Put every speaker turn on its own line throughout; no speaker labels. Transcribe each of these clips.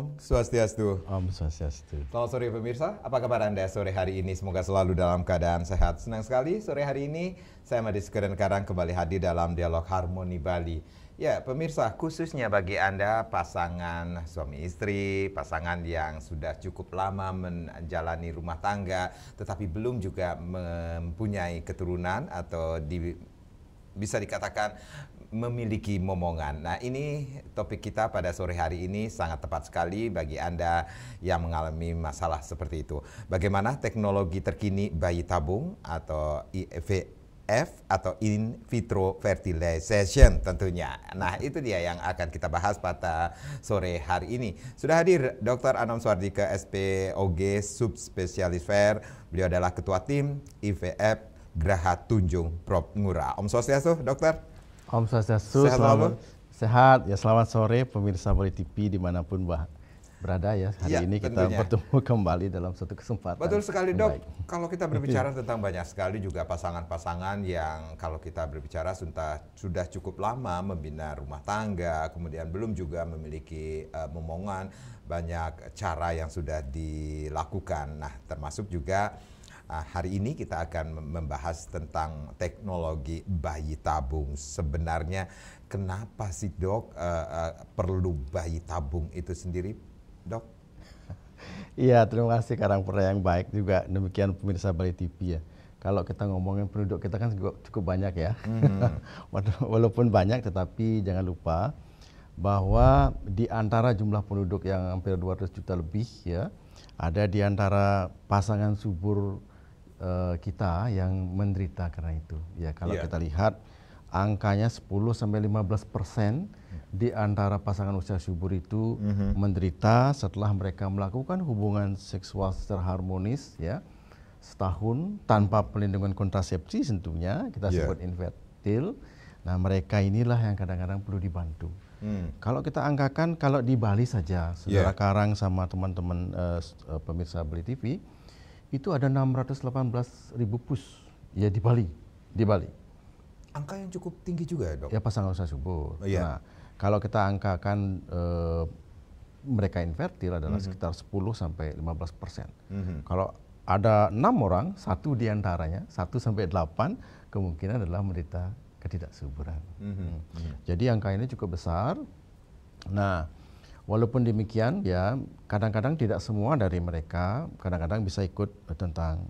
Om Swastiastu. Om Swastiastu. Selamat sore pemirsa, apa kabar Anda sore hari ini? Semoga selalu dalam keadaan sehat. Senang sekali sore hari ini saya masih Keren Karang kembali hadir dalam Dialog Harmoni Bali. Ya pemirsa, khususnya bagi Anda pasangan suami istri, pasangan yang sudah cukup lama menjalani rumah tangga tetapi belum juga mempunyai keturunan atau di, bisa dikatakan memiliki momongan. Nah, ini topik kita pada sore hari ini sangat tepat sekali bagi Anda yang mengalami masalah seperti itu. Bagaimana teknologi terkini bayi tabung atau IVF atau in vitro fertilization tentunya. Nah, itu dia yang akan kita bahas pada sore hari ini. Sudah hadir Dr. Anom Swardika SPOG subspesialis Fair. E Beliau adalah ketua tim IVF Graha Tunjung Prop Ngura. Om Swastiastu, Dokter.
Om Swastiastu, sehat selamat, sehat. Ya selamat sore pemirsa Bali TV dimanapun bah berada ya. Hari ya, ini kita tentunya. bertemu kembali dalam suatu kesempatan. Betul sekali dok. Baik.
Kalau kita berbicara tentang banyak sekali juga pasangan-pasangan yang kalau kita berbicara sudah sudah cukup lama membina rumah tangga, kemudian belum juga memiliki uh, momongan banyak cara yang sudah dilakukan. Nah termasuk juga Ah, hari ini kita akan membahas tentang teknologi bayi tabung. Sebenarnya kenapa sih dok uh, uh, perlu bayi tabung itu sendiri, dok?
Iya, terima kasih Karang Pura yang baik juga. Demikian pemirsa Bali TV ya. Kalau kita ngomongin penduduk kita kan cukup banyak ya. Hmm. Walaupun banyak tetapi jangan lupa bahwa di antara jumlah penduduk yang hampir 200 juta lebih ya, ada di antara pasangan subur Eh, kita yang menderita karena itu. Ya kalau yeah. kita lihat angkanya 10 sampai 15 persen di antara pasangan usia subur itu mm-hmm. menderita setelah mereka melakukan hubungan seksual secara harmonis ya setahun tanpa pelindungan kontrasepsi tentunya kita yeah. sebut infertil. Nah mereka inilah yang kadang-kadang perlu dibantu. Hmm. Kalau kita angkakan kalau di Bali saja, iya. saudara yeah. Karang sama teman-teman uh, pemirsa Beli TV, itu ada 618 ribu pus ya di Bali, di Bali. Angka yang cukup tinggi juga ya dok. Ya pasang usaha subur. Oh, iya. Nah kalau kita angkakan e, mereka invertil adalah mm -hmm. sekitar 10 sampai 15 persen. Mm -hmm. Kalau ada enam orang, satu diantaranya, satu sampai delapan kemungkinan adalah menderita ketidaksuburan. Mm -hmm. Mm -hmm. Jadi angka ini cukup besar. Nah, Walaupun demikian ya kadang-kadang tidak semua dari mereka kadang-kadang bisa ikut tentang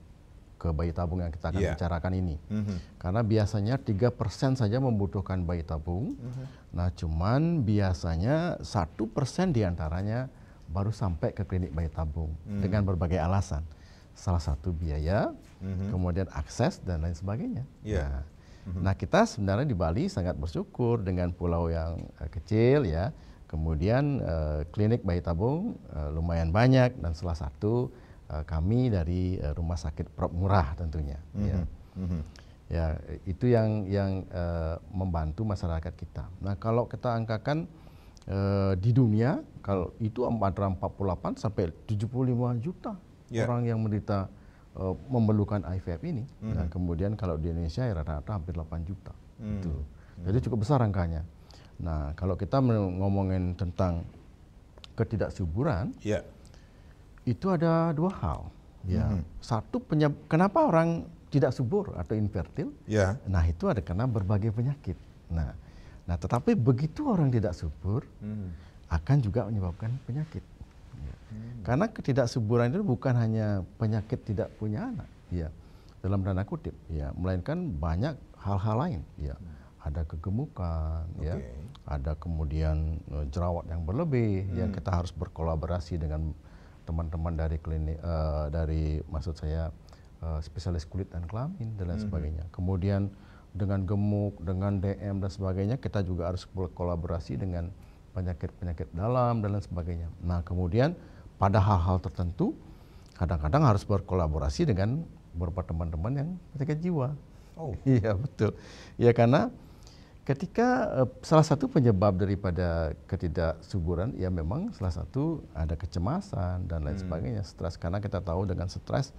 ke bayi tabung yang kita akan yeah. bicarakan ini. Mm-hmm. Karena biasanya 3% saja membutuhkan bayi tabung. Mm-hmm. Nah, cuman biasanya 1% diantaranya baru sampai ke klinik bayi tabung mm-hmm. dengan berbagai alasan. Salah satu biaya, mm-hmm. kemudian akses dan lain sebagainya. Yeah. Nah, mm-hmm. nah, kita sebenarnya di Bali sangat bersyukur dengan pulau yang eh, kecil ya Kemudian uh, klinik bayi tabung uh, lumayan banyak dan salah satu uh, kami dari uh, rumah sakit Prop Murah tentunya. Mm-hmm. Ya. Mm-hmm. ya itu yang yang uh, membantu masyarakat kita. Nah kalau kita angkakan uh, di dunia kalau itu 448 sampai 75 juta yeah. orang yang menderita uh, memerlukan IVF ini. Nah, mm-hmm. Nah kemudian kalau di Indonesia ya rata-rata hampir 8 juta.
Mm-hmm. Itu.
Jadi mm. cukup besar angkanya. Nah, kalau kita ngomongin tentang ketidaksuburan, ya. itu ada dua hal. Ya, mm -hmm. satu penyeb kenapa orang tidak subur atau infertil? ya Nah, itu ada karena berbagai penyakit. Nah, nah tetapi begitu orang tidak subur, mm -hmm. akan juga menyebabkan penyakit.
Ya. Hmm.
Karena ketidaksuburan itu bukan hanya penyakit tidak punya anak, ya dalam tanda kutip, ya melainkan banyak hal-hal lain, ya. Hmm ada kegemukan, okay. ya, ada kemudian eh, jerawat yang berlebih, ya. hmm. ya kita harus berkolaborasi dengan teman-teman dari klinik, uh, dari maksud saya uh, spesialis kulit dan kelamin dan lain hmm. sebagainya. Kemudian dengan gemuk, dengan DM dan sebagainya, kita juga harus berkolaborasi dengan penyakit-penyakit dalam dan lain sebagainya. Nah kemudian pada hal-hal tertentu, kadang-kadang harus berkolaborasi dengan beberapa teman-teman yang penyakit jiwa. Oh. Iya betul. Ya karena Ketika uh, salah satu penyebab daripada ketidaksuburan ya memang salah satu ada kecemasan dan lain hmm. sebagainya, stres karena kita tahu dengan stres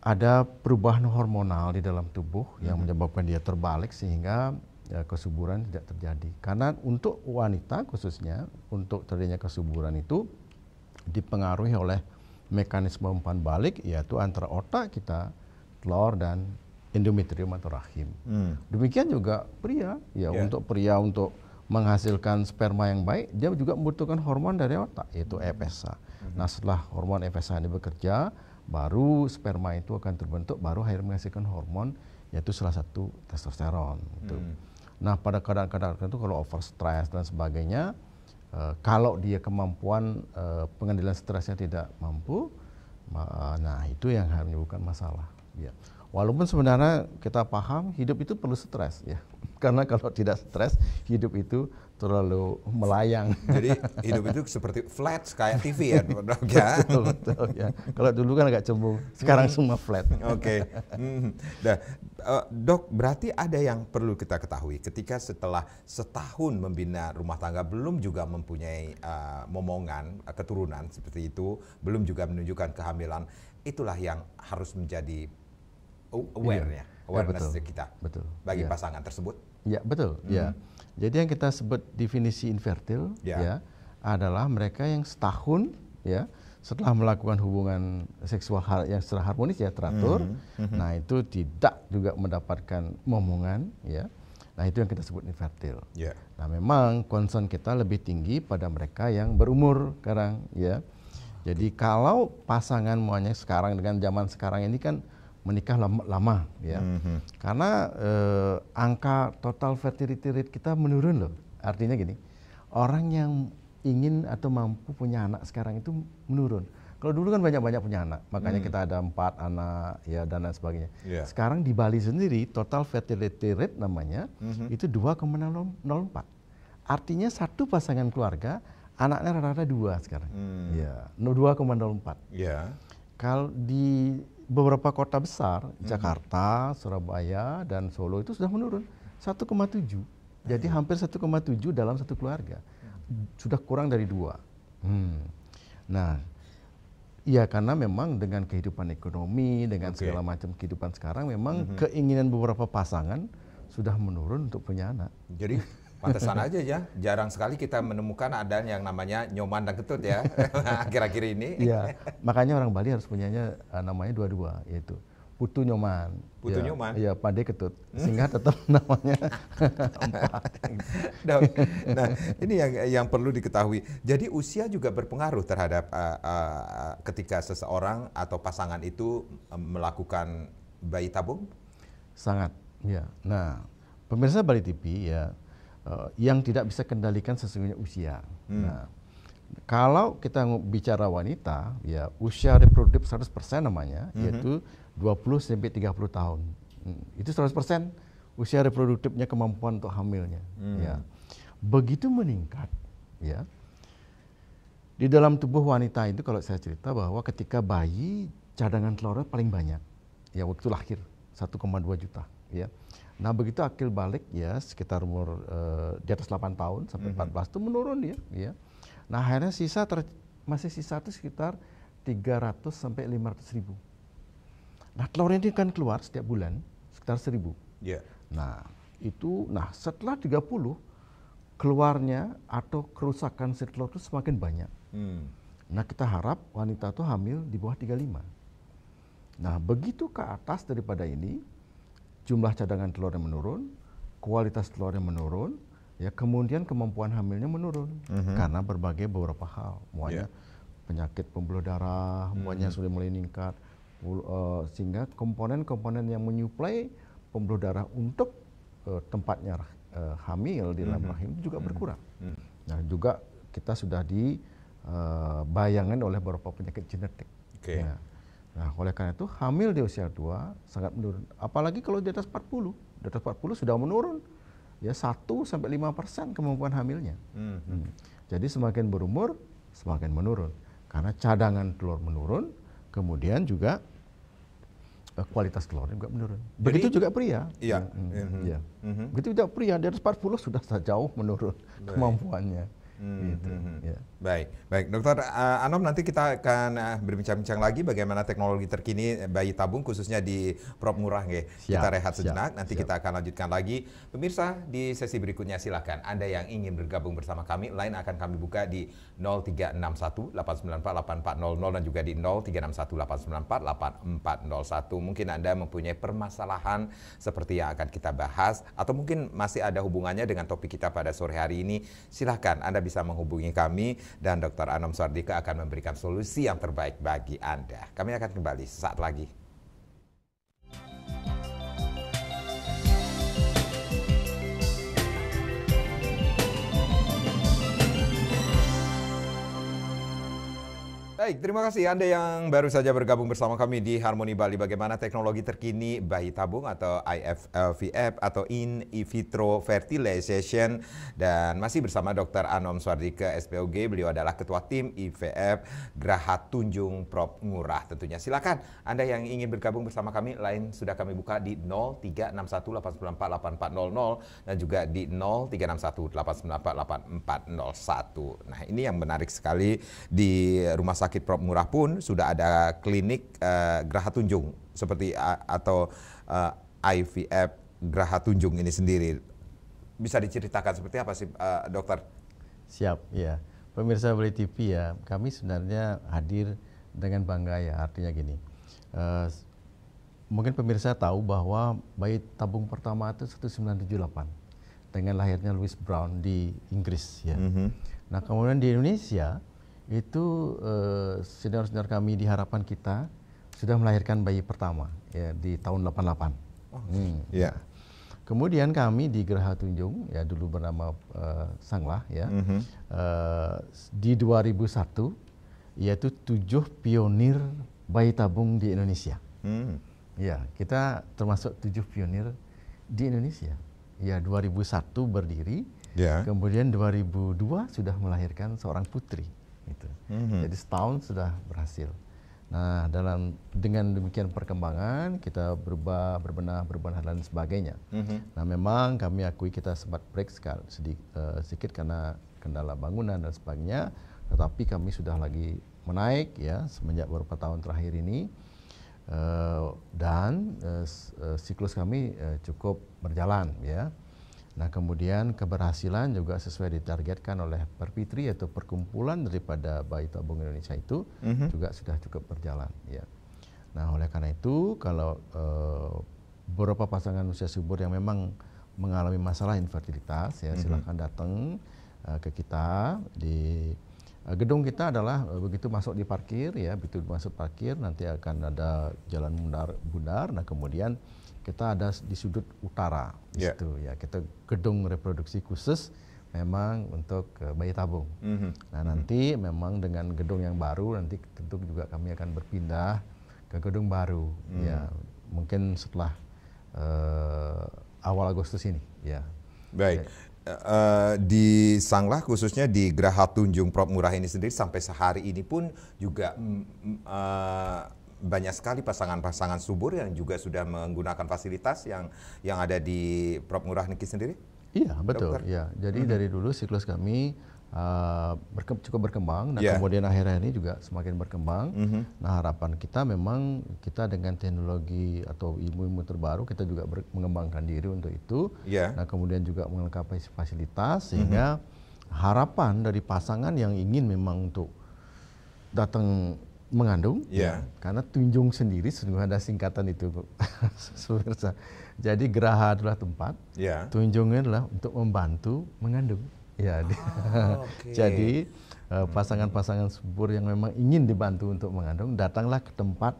ada perubahan hormonal di dalam tubuh yang hmm. menyebabkan dia terbalik sehingga ya, kesuburan tidak terjadi. Karena untuk wanita khususnya untuk terjadinya kesuburan itu dipengaruhi oleh mekanisme umpan balik yaitu antara otak kita, telur dan endometrium atau rahim. Hmm. Demikian juga pria, ya yeah. untuk pria untuk menghasilkan sperma yang baik, dia juga membutuhkan hormon dari otak yaitu hmm. EPSA. Hmm. Nah, setelah hormon EPSA ini bekerja, baru sperma itu akan terbentuk, baru akhirnya menghasilkan hormon yaitu salah satu testosteron. Gitu. Hmm. Nah, pada kadang-kadang itu kalau over stress dan sebagainya, Uh, kalau dia kemampuan uh, pengendalian stresnya tidak mampu, uh, nah itu yang menyebabkan masalah. Yeah. Walaupun sebenarnya kita paham hidup itu perlu stres ya. Karena kalau tidak stres, hidup itu terlalu melayang. Jadi hidup itu seperti
flat kayak TV ya, dok ya. Betul, betul ya. Kalau dulu kan agak
cembung, sekarang hmm. semua flat. Oke. Okay.
Hmm. Nah, eh, dok berarti ada yang perlu kita ketahui ketika setelah setahun membina rumah tangga belum juga mempunyai uh, momongan keturunan seperti itu, belum juga menunjukkan kehamilan, itulah yang harus menjadi Iya. aware ya, iya. ya awareness ya, betul. kita betul bagi ya. pasangan tersebut
ya betul -hmm. ya jadi yang kita sebut definisi infertil ya. ya adalah mereka yang setahun ya setelah melakukan hubungan seksual yang secara harmonis ya teratur hmm. hmm. -hmm. nah itu tidak juga mendapatkan momongan ya Nah, itu yang kita sebut infertil. Ya. Nah, memang concern kita lebih tinggi pada mereka yang berumur sekarang, ya. Jadi kalau pasangan maunya sekarang dengan zaman sekarang ini kan menikah lama, lama ya. Mm-hmm. Karena eh, angka total fertility rate kita menurun loh. Artinya gini, orang yang ingin atau mampu punya anak sekarang itu menurun. Kalau dulu kan banyak-banyak punya anak, makanya hmm. kita ada empat anak ya dan lain sebagainya. Yeah. Sekarang di Bali sendiri total fertility rate namanya mm-hmm. itu 2,04. Artinya satu pasangan keluarga anaknya rata-rata dua sekarang. Hmm. Ya, 2,04. Ya. Yeah. Kalau di beberapa kota besar, hmm. Jakarta, Surabaya, dan Solo itu sudah menurun 1,7. Jadi hmm. hampir 1,7 dalam satu keluarga. Hmm. Sudah kurang dari dua. Hmm. Nah, ya karena memang dengan kehidupan ekonomi, dengan okay. segala macam kehidupan sekarang, memang hmm. keinginan beberapa pasangan sudah menurun untuk punya anak. Jadi Pantesan aja ya,
jarang sekali kita menemukan ada yang namanya nyoman dan ketut ya, akhir-akhir ini. Iya,
makanya orang Bali harus punyanya uh, namanya dua-dua, yaitu Putu Nyoman. Putu ya, Nyoman? Iya, Pade Ketut. Sehingga tetap namanya nah, nah, ini yang,
yang perlu diketahui. Jadi usia juga berpengaruh terhadap uh, uh, ketika seseorang atau pasangan itu melakukan bayi tabung?
Sangat, Iya. Nah, pemirsa Bali TV ya, uh, yang tidak bisa kendalikan sesungguhnya usia. Hmm. Nah, kalau kita bicara wanita, ya usia reproduktif 100% namanya, mm -hmm. yaitu 20 sampai 30 tahun. Hmm. Itu 100% usia reproduktifnya kemampuan untuk hamilnya. Hmm. Ya. Begitu meningkat, ya. Di dalam tubuh wanita itu kalau saya cerita bahwa ketika bayi cadangan telurnya paling banyak. Ya waktu lahir 1,2 juta, ya. Nah begitu akil balik ya sekitar umur uh, di atas 8 tahun sampai mm -hmm. 14 itu menurun dia. Ya, ya. Nah akhirnya sisa ter, masih sisa itu sekitar 300 sampai 500 ribu. Nah telurnya ini kan keluar setiap bulan sekitar seribu, Yeah. Nah itu, nah setelah 30 keluarnya atau kerusakan si telur itu semakin banyak. Hmm. Nah kita harap wanita itu hamil di bawah 35. Nah begitu ke atas daripada ini, jumlah cadangan telur yang menurun, kualitas telur yang menurun, ya kemudian kemampuan hamilnya menurun mm-hmm. karena berbagai beberapa hal, muanya yeah. penyakit pembuluh darah, mm-hmm. sudah mulai meningkat, uh, sehingga komponen-komponen yang menyuplai pembuluh darah untuk uh, tempatnya uh, hamil di dalam mm-hmm. rahim juga mhm. berkurang. Mm-hmm. Nah juga kita sudah dibayangkan uh, oleh beberapa penyakit genetik. Okay. Ya. Nah, oleh karena itu hamil di usia 2 sangat menurun. Apalagi kalau di atas 40. Di atas 40 sudah menurun. Ya 1 sampai 5% kemampuan hamilnya. Hmm. Hmm. Jadi semakin berumur semakin menurun karena cadangan telur menurun, kemudian juga eh, kualitas telurnya juga menurun. Jadi, Begitu juga pria. Iya. Hmm. -hmm. Mm -hmm. Iya. -hmm. Begitu juga pria di atas 40 sudah jauh menurun Baik. kemampuannya. Hmm, gitu. hmm, hmm. Ya.
Baik, baik, Dokter uh, Anom nanti kita akan uh, berbincang-bincang lagi bagaimana teknologi terkini eh, bayi tabung khususnya di Prop Murah, nge. Siap, kita rehat sejenak. Siap, nanti siap. kita akan lanjutkan lagi. Pemirsa di sesi berikutnya silahkan Anda yang ingin bergabung bersama kami, lain akan kami buka di 0361894 dan juga di 0361894 Mungkin Anda mempunyai permasalahan seperti yang akan kita bahas atau mungkin masih ada hubungannya dengan topik kita pada sore hari ini. Silahkan Anda bisa bisa menghubungi kami dan Dr. Anom Sardika akan memberikan solusi yang terbaik bagi Anda. Kami akan kembali sesaat lagi. Baik, terima kasih Anda yang baru saja bergabung bersama kami di Harmoni Bali. Bagaimana teknologi terkini bayi tabung atau IFVF atau in vitro fertilization dan masih bersama Dr. Anom Swardika SPOG. Beliau adalah ketua tim IVF Graha Tunjung Prop Ngurah tentunya. Silakan Anda yang ingin bergabung bersama kami lain sudah kami buka di 036189484400 dan juga di 036189484401. Nah, ini yang menarik sekali di rumah sakit sakit prop murah pun sudah ada klinik uh, Geraha Tunjung seperti uh, atau uh, eh, IVF Geraha Tunjung ini sendiri. Bisa diceritakan seperti apa sih uh, dokter?
Siap, ya. Pemirsa Beli TV ya, kami sebenarnya hadir dengan bangga ya, artinya gini. Uh, mungkin pemirsa tahu bahwa bayi tabung pertama itu 1978 dengan lahirnya Louis Brown di Inggris ya. Mm -hmm. Nah kemudian di Indonesia itu eh, senior-senior kami di harapan kita sudah melahirkan bayi pertama ya di tahun 88. Oh. Hmm. Ya. Kemudian kami di Geraha Tunjung ya dulu bernama uh, Sanglah ya. Mm -hmm. uh, di 2001 yaitu tujuh pionir bayi tabung di Indonesia. Mm. Ya, kita termasuk tujuh pionir di Indonesia. Ya 2001 berdiri. Yeah. Kemudian 2002 sudah melahirkan seorang putri. Gitu. Mm -hmm. Jadi setahun sudah berhasil. Nah, dalam dengan demikian perkembangan kita berubah, berbenah, berbenah dan sebagainya. Mm -hmm. Nah, memang kami akui kita sempat break sekal, sedikit, uh, eh, sedikit karena kendala bangunan dan sebagainya, tetapi kami sudah lagi menaik ya semenjak beberapa tahun terakhir ini. Uh, dan uh, siklus kami uh, cukup berjalan ya. Nah kemudian keberhasilan juga sesuai ditargetkan oleh Perpitri yaitu perkumpulan daripada bayi tabung Indonesia itu mm-hmm. juga sudah cukup berjalan. Ya. Nah oleh karena itu kalau e, beberapa pasangan usia subur yang memang mengalami masalah infertilitas ya mm-hmm. silahkan datang e, ke kita di e, gedung kita adalah e, begitu masuk di parkir ya begitu masuk parkir nanti akan ada jalan bundar bundar. Nah kemudian kita ada di sudut utara di yeah. situ ya kita gedung reproduksi khusus memang untuk eh, bayi tabung. Mm-hmm. Nah nanti mm-hmm. memang dengan gedung yang baru nanti tentu juga kami akan berpindah ke gedung baru mm-hmm. ya mungkin setelah uh, awal Agustus ini
ya. Baik. Ya. Uh, di Sanglah khususnya di Geraha Tunjung Prop Murah ini sendiri sampai sehari ini pun juga uh, banyak sekali pasangan-pasangan subur yang juga sudah menggunakan fasilitas yang yang ada di Prop Murah Niki sendiri? Iya betul. Dokter?
Ya, jadi mm -hmm. dari dulu siklus kami uh, berke cukup berkembang. Nah yeah. kemudian akhirnya ini juga semakin berkembang. Mm -hmm. Nah harapan kita memang kita dengan teknologi atau ilmu-ilmu terbaru kita juga mengembangkan diri untuk itu. Yeah. Nah kemudian juga melengkapi fasilitas mm-hmm. sehingga mm -hmm. harapan dari pasangan yang ingin memang untuk datang mengandung, yeah. karena tunjung sendiri sungguh ada singkatan itu, Jadi geraha adalah tempat, yeah. tunjungnya adalah untuk membantu mengandung. Ya, oh, okay. jadi eh, pasangan-pasangan subur yang memang ingin dibantu untuk mengandung, datanglah ke tempat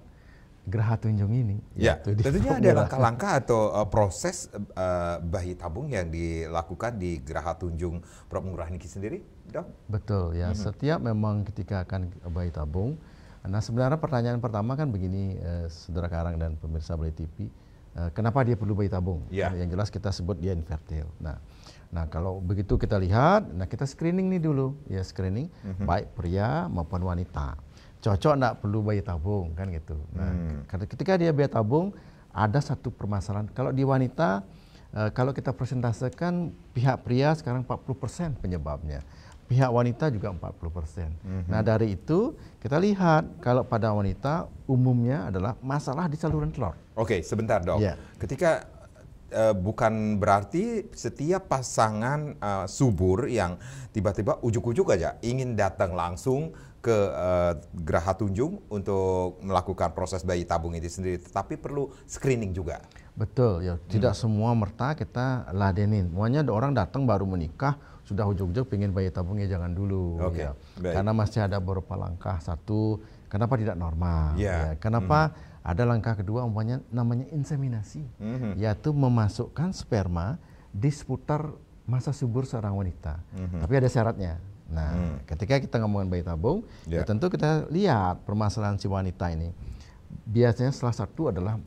geraha tunjung ini. Ya, tentunya ada langkah-langkah
atau uh, proses uh, bayi tabung yang dilakukan di geraha tunjung Prof. Murahni sendiri, dok?
Betul ya. -hmm. Setiap memang ketika akan bayi tabung, Nah sebenarnya pertanyaan pertama kan begini, eh, saudara Karang dan pemirsa Balai TV, eh, kenapa dia perlu bayi tabung? Yeah. Nah, yang jelas kita sebut dia infertil. Nah, nah kalau begitu kita lihat, nah kita screening nih dulu, ya screening mm-hmm. baik pria maupun wanita. Cocok nggak perlu bayi tabung kan gitu. Nah, mm. ketika dia bayi tabung ada satu permasalahan. Kalau di wanita, eh, kalau kita presentasikan pihak pria sekarang 40% penyebabnya pihak wanita juga 40 persen. Mm-hmm. Nah dari itu kita lihat kalau pada wanita umumnya adalah masalah di saluran telur.
Oke okay, sebentar dok. Yeah. Ketika uh,
bukan
berarti setiap pasangan uh, subur yang tiba-tiba ujuk-ujuk aja ingin datang langsung ke uh, Geraha Tunjung untuk melakukan proses bayi tabung itu sendiri, tetapi perlu
screening juga. Betul ya, tidak hmm. semua merta kita ladenin. Semuanya ada orang datang baru menikah, sudah ujung ujuk pingin bayi tabungnya jangan dulu okay. ya. karena masih ada beberapa langkah satu kenapa tidak normal yeah. ya kenapa mm. ada langkah kedua umpamanya namanya inseminasi mm-hmm. yaitu memasukkan sperma di seputar masa subur seorang wanita mm-hmm. tapi ada syaratnya nah mm. ketika kita ngomongin bayi tabung yeah. ya iya. tentu kita lihat permasalahan si wanita ini biasanya salah satu adalah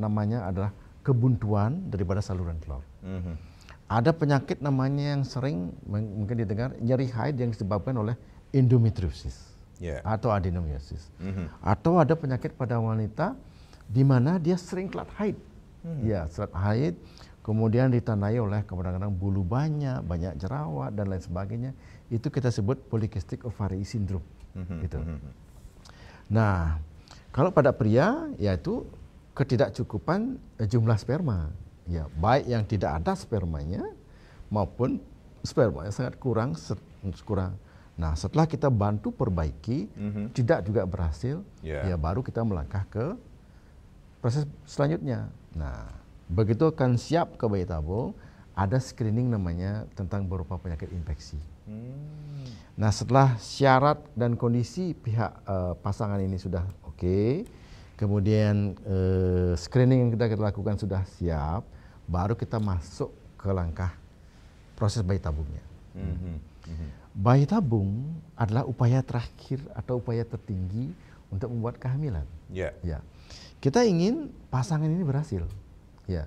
namanya adalah kebuntuan daripada saluran telur mm-hmm ada penyakit namanya yang sering mungkin didengar nyeri haid yang disebabkan oleh endometriosis yeah. atau adenomiosis. Mm-hmm. Atau ada penyakit pada wanita di mana dia sering kelat haid. Mm-hmm. Ya, serat haid kemudian ditandai oleh kadang-kadang bulu banyak, banyak jerawat dan lain sebagainya. Itu kita sebut polikistik ovary syndrome.
Mm-hmm. Gitu. Mm-hmm.
Nah, kalau pada pria yaitu ketidakcukupan eh, jumlah sperma. Ya, baik yang tidak ada spermanya maupun sperma yang sangat kurang kurang. Nah, setelah kita bantu perbaiki, mm-hmm. tidak juga berhasil, yeah. ya baru kita melangkah ke proses selanjutnya. Nah, begitu akan siap ke bayi tabung, ada screening namanya tentang berupa penyakit infeksi. mm. Nah, setelah syarat dan kondisi pihak uh, pasangan ini sudah oke, okay, kemudian uh, screening yang kita lakukan sudah siap, baru kita masuk ke langkah proses bayi tabungnya. Mm-hmm. mm-hmm. Bayi tabung adalah upaya terakhir atau upaya tertinggi untuk membuat kehamilan. Yeah. Ya, kita ingin pasangan ini berhasil. Ya,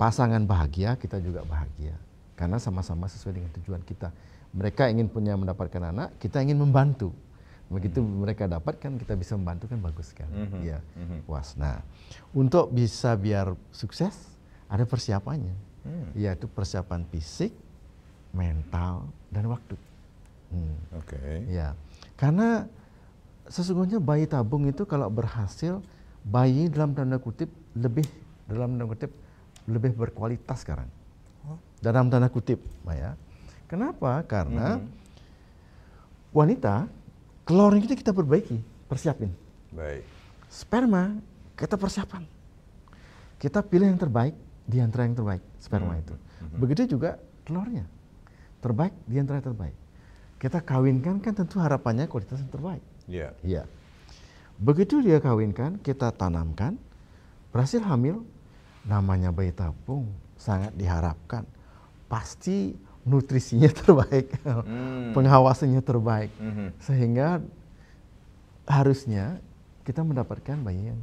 pasangan bahagia kita juga bahagia karena sama-sama sesuai dengan tujuan kita. Mereka ingin punya mendapatkan anak, kita ingin membantu. Begitu mm-hmm. mereka dapat kan kita bisa membantu kan bagus kan. Mm-hmm. Ya, mm-hmm. Nah, untuk bisa biar sukses ada persiapannya. Hmm. Yaitu persiapan fisik, mental, dan waktu. Hmm. Oke. Okay. Ya. Karena sesungguhnya bayi tabung itu kalau berhasil, bayi dalam tanda kutip lebih dalam tanda kutip lebih berkualitas sekarang. Oh. Dalam tanda kutip, Maya. Kenapa? Karena -hmm. wanita keluarnya itu kita perbaiki, persiapin. Baik. Sperma kita persiapan. Kita pilih yang terbaik di antara yang terbaik sperma hmm. itu. Hmm, hmm. Begitu juga telurnya. Terbaik di antara yang terbaik. Kita kawinkan kan tentu harapannya kualitas yang terbaik. Iya. Yeah. Yeah. Begitu dia kawinkan, kita tanamkan, berhasil hamil, namanya bayi tabung sangat diharapkan. Pasti nutrisinya terbaik, hmm. pengawasannya terbaik. Hmm, hmm. Sehingga harusnya kita mendapatkan bayi yang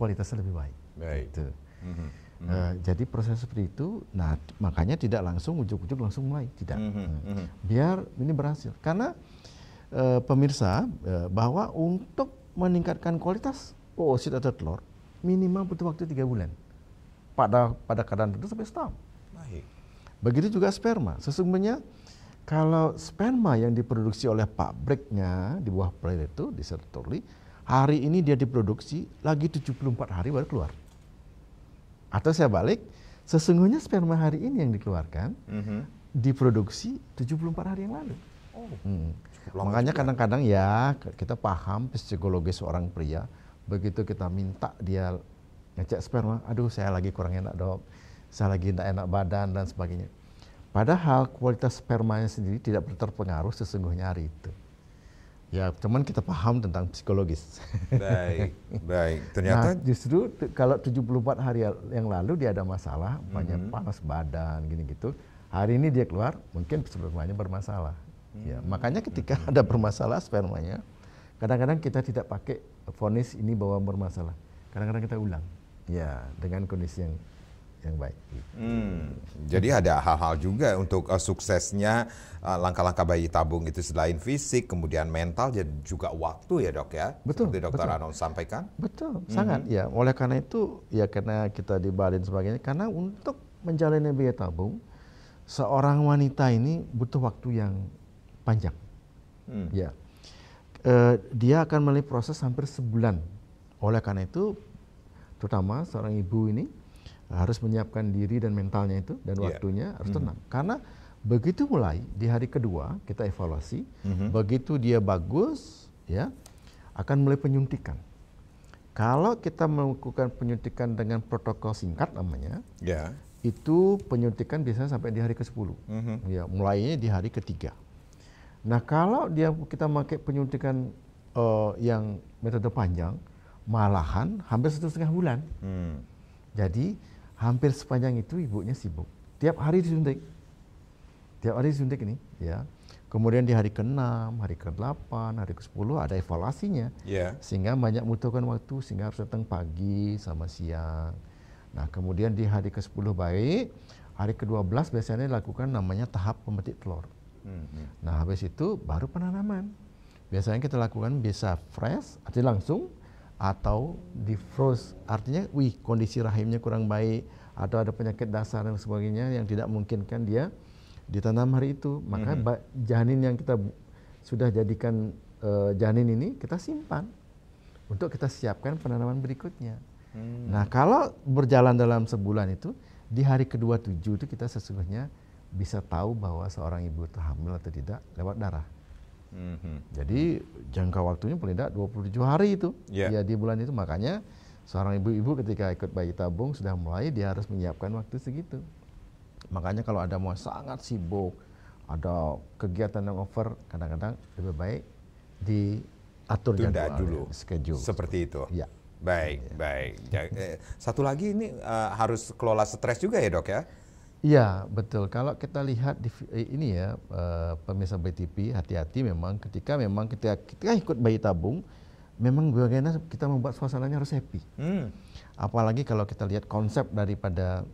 kualitasnya lebih baik.
Baik. Gitu. hmm, hmm
hmm. jadi proses seperti itu nah makanya tidak langsung ujuk-ujuk langsung mulai tidak Mm Hmm. biar ini berhasil karena uh, pemirsa uh, bahwa untuk meningkatkan kualitas oosit oh, atau telur minimal butuh waktu tiga bulan pada pada keadaan tertentu sampai setahun baik begitu juga sperma sesungguhnya kalau sperma yang diproduksi oleh pabriknya di bawah pabrik itu di Sertoli, hari ini dia diproduksi lagi 74 hari baru keluar. Atau saya balik, sesungguhnya sperma hari ini yang dikeluarkan mm -hmm. diproduksi 74 hari yang lalu. Oh. Hmm. Makanya kadang-kadang ya kita paham psikologis seorang pria. Begitu kita minta dia ngecek sperma, aduh saya lagi kurang enak dok, saya lagi tidak enak badan dan sebagainya. Padahal kualitas spermanya sendiri tidak terpengaruh sesungguhnya hari itu. Ya, cuman kita paham tentang psikologis. Baik, baik. Ternyata nah, justru kalau 74 hari yang lalu dia ada masalah, mm -hmm. banyak panas badan gini gitu. Hari ini dia keluar, mungkin spermanya bermasalah. Mm -hmm. Ya, makanya ketika mm -hmm. ada bermasalah spermanya, kadang-kadang kita tidak pakai vonis ini bahwa bermasalah. Kadang-kadang kita ulang. Ya, dengan kondisi yang yang baik.
Hmm. Jadi ada hal-hal juga untuk uh, suksesnya uh, langkah-langkah bayi tabung itu selain fisik, kemudian mental, dan juga waktu ya dok ya. Betul. Seperti dokter Anon sampaikan.
Betul,
hmm. sangat ya. Oleh karena itu ya karena kita di Bali dan sebagainya, karena untuk menjalani bayi tabung, seorang wanita ini butuh waktu yang panjang. Hmm. Ya, uh, dia akan melalui proses hampir sebulan. Oleh karena itu, terutama seorang ibu ini harus menyiapkan diri dan mentalnya itu dan iya. waktunya harus mhm. tenang. Mm -hmm. Karena begitu mulai di hari kedua kita evaluasi, mm -hmm. begitu dia bagus ya akan mulai penyuntikan. Kalau kita melakukan penyuntikan dengan protokol singkat namanya, yeah. itu penyuntikan biasanya sampai di hari ke-10. Mm -hmm. Ya, mulainya di hari ketiga. Nah, kalau dia kita pakai penyuntikan uh, yang metode panjang, malahan hampir satu setengah bulan. Mm. Jadi hampir sepanjang itu ibunya sibuk. Tiap hari disuntik. Tiap hari disuntik ini, ya. Kemudian di hari ke-6, hari ke-8, hari ke-10 ada evaluasinya. Yeah. Sehingga banyak membutuhkan waktu, sehingga harus datang pagi sama siang. Nah, kemudian di hari ke-10 baik, hari ke-12 biasanya dilakukan namanya tahap pemetik telur. Mm -hmm. Nah, habis itu baru penanaman. Biasanya kita lakukan bisa fresh, artinya langsung, atau di froze artinya wih kondisi rahimnya kurang baik atau ada penyakit dasar dan sebagainya yang tidak memungkinkan dia ditanam hari itu maka mm -hmm. janin yang kita sudah jadikan uh, janin ini kita simpan untuk kita siapkan penanaman berikutnya mm. nah kalau berjalan dalam sebulan itu di hari kedua tujuh itu kita sesungguhnya bisa tahu bahwa seorang ibu itu hamil atau tidak lewat darah Mm-hmm. Jadi jangka waktunya paling tidak 27 hari itu. Yeah. Ya iya, di bulan itu makanya seorang ibu-ibu ketika ikut bayi tabung sudah mulai dia harus menyiapkan waktu segitu. Makanya kalau ada mau sangat sibuk, ada kegiatan yang over, kadang-kadang lebih baik diatur Tunda jadwal, dulu,
schedule. Seperti itu. Ya. Baik, ya. baik. Eh, satu lagi ini uh, harus kelola stres juga ya dok ya?
Iya betul. Kalau kita lihat di, eh, ini ya eh, pemirsa BTP hati-hati memang ketika memang kita kita ikut bayi tabung memang bagaimana kita membuat suasananya harus happy. Hmm. Apalagi kalau kita lihat konsep daripada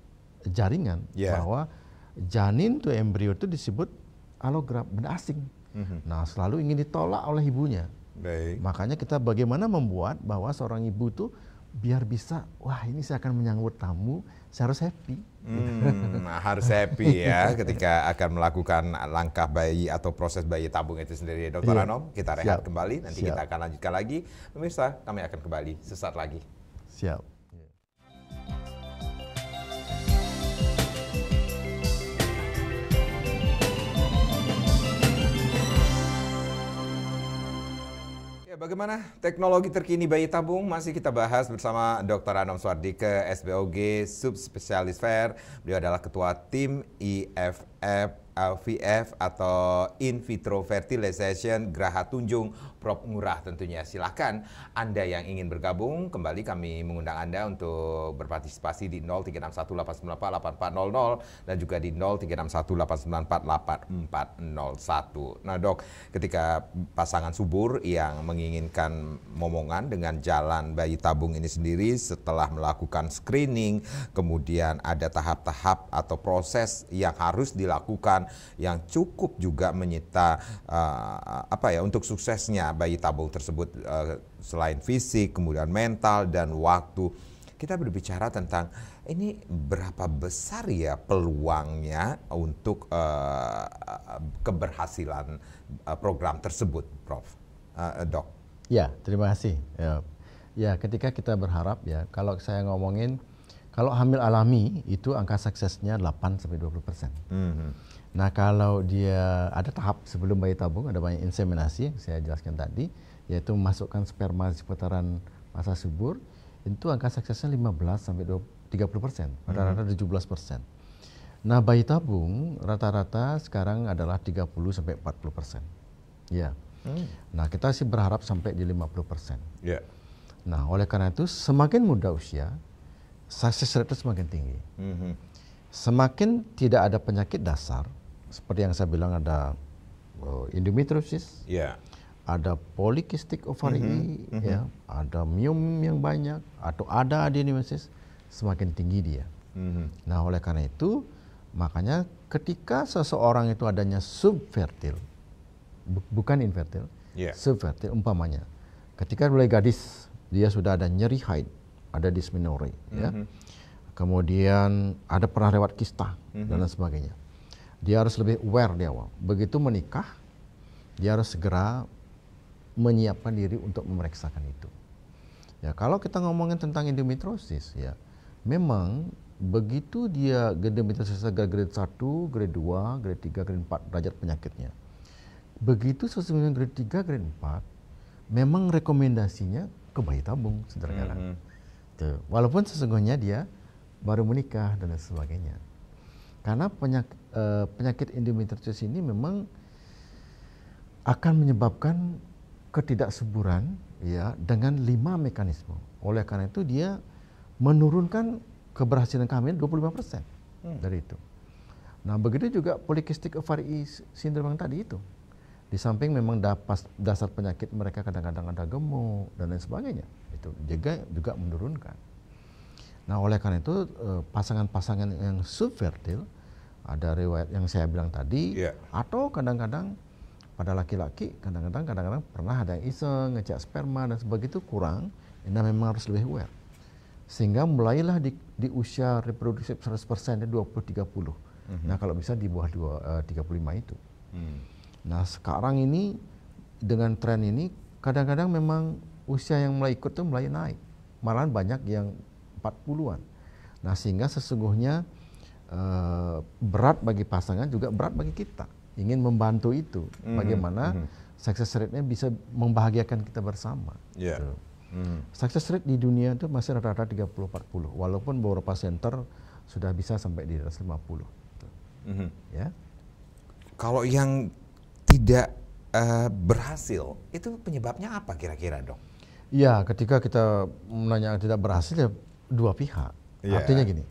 jaringan yeah. bahwa janin tuh embrio itu disebut alograf benda asing. Mm-hmm. Nah selalu ingin ditolak oleh ibunya. Baik. Makanya kita bagaimana membuat bahwa seorang ibu itu biar bisa wah ini saya akan menyambut tamu saya harus happy hmm, gitu. harus happy ya ketika
akan melakukan langkah bayi atau proses bayi tabung itu sendiri dokter iya. Anom kita rehat siap. kembali nanti siap. kita akan lanjutkan lagi pemirsa kami akan kembali sesaat lagi siap bagaimana teknologi terkini bayi tabung masih kita bahas bersama Dr. Anom Swardike, SBOG, Subspesialis Fair. E Beliau adalah Ketua Tim IFF LVF atau in vitro fertilization Graha Tunjung Prop Ngurah tentunya. Silakan Anda yang ingin bergabung kembali kami mengundang Anda untuk berpartisipasi di 0361894800 dan juga di 036189484401. Nah, Dok, ketika pasangan subur yang menginginkan momongan dengan jalan bayi tabung ini sendiri setelah melakukan screening, kemudian ada tahap-tahap atau proses yang harus dilakukan yang cukup juga menyita uh, apa ya untuk suksesnya bayi tabung tersebut uh, selain fisik kemudian mental dan waktu kita berbicara tentang ini berapa besar ya peluangnya untuk uh, keberhasilan program tersebut, Prof. Uh, dok.
Ya, terima kasih. Ya. ya, ketika kita berharap ya, kalau saya ngomongin kalau hamil alami itu angka suksesnya 8 sampai 20 persen. Mm -hmm. Nah kalau dia ada tahap sebelum bayi tabung ada banyak inseminasi yang saya jelaskan tadi yaitu memasukkan sperma di seputaran masa subur itu angka suksesnya 15 sampai 30 persen rata-rata 17 hmm. persen. Nah bayi tabung rata-rata sekarang adalah 30 sampai 40 persen. Ya. Hmm. Nah kita sih berharap sampai di 50 persen. Yeah. Nah oleh karena itu semakin muda usia sukses rate itu semakin tinggi. Mm -hmm. Semakin tidak ada penyakit dasar, seperti yang saya bilang ada uh, endometriosis, yeah. ada polikistik ovari, mm -hmm. ya, mhm. ada miom yang banyak atau ada adenomiosis semakin tinggi dia. Mm -hmm. Nah oleh karena itu makanya ketika seseorang itu adanya subfertil, bu bukan infertil, yeah. subfertil umpamanya, ketika mulai gadis dia sudah ada nyeri haid, ada disminori, mm -hmm. ya. Mhm. kemudian ada pernah lewat kista mm -hmm. dan mhm. lain sebagainya dia harus lebih aware di awal. Begitu menikah, dia harus segera menyiapkan diri untuk memeriksakan itu. Ya, kalau kita ngomongin tentang endometriosis ya, memang begitu dia endometriosis grade 1, grade 2, grade 3, grade 4 derajat penyakitnya. Begitu sesungguhnya grade 3, grade 4, memang rekomendasinya ke bayi tabung sederhana. Mm -hmm. Walaupun sesungguhnya dia baru menikah dan sebagainya. Karena penyak, e, penyakit endometriosis ini memang akan menyebabkan ketidaksuburan ya dengan lima mekanisme. Oleh karena itu dia menurunkan keberhasilan kehamilan 25% hmm. dari itu. Nah, begitu juga polikistik ovari sindrom yang tadi itu. Di samping memang dapat dasar penyakit mereka kadang-kadang ada gemuk dan lain sebagainya. Itu juga juga menurunkan. Nah, oleh karena itu eh, pasangan-pasangan yang subfertil ada riwayat yang saya bilang tadi yeah. atau kadang-kadang pada laki-laki kadang-kadang kadang-kadang pernah ada yang iseng ngecek sperma dan sebagainya kurang ini memang harus lebih aware sehingga mulailah di, di usia reproduksi 100% 20 30 mm-hmm. nah kalau bisa di bawah dua, eh, uh, 35 itu mm. nah sekarang ini dengan tren ini kadang-kadang memang usia yang mulai ikut itu mulai naik malahan banyak yang 40-an nah sehingga sesungguhnya Eh, berat bagi pasangan juga berat bagi kita ingin membantu itu hmm bagaimana mm-hmm. success rate-nya bisa membahagiakan kita bersama
yeah. So, gitu. mm-hmm.
success rate di dunia itu masih rata-rata 30 40 walaupun beberapa center sudah bisa sampai di atas 50 gitu. hmm ya kalau yang tidak uh, berhasil
itu penyebabnya apa kira-kira dong?
Ya ketika kita menanyakan tidak berhasil ya dua pihak. Yeah. Artinya gini,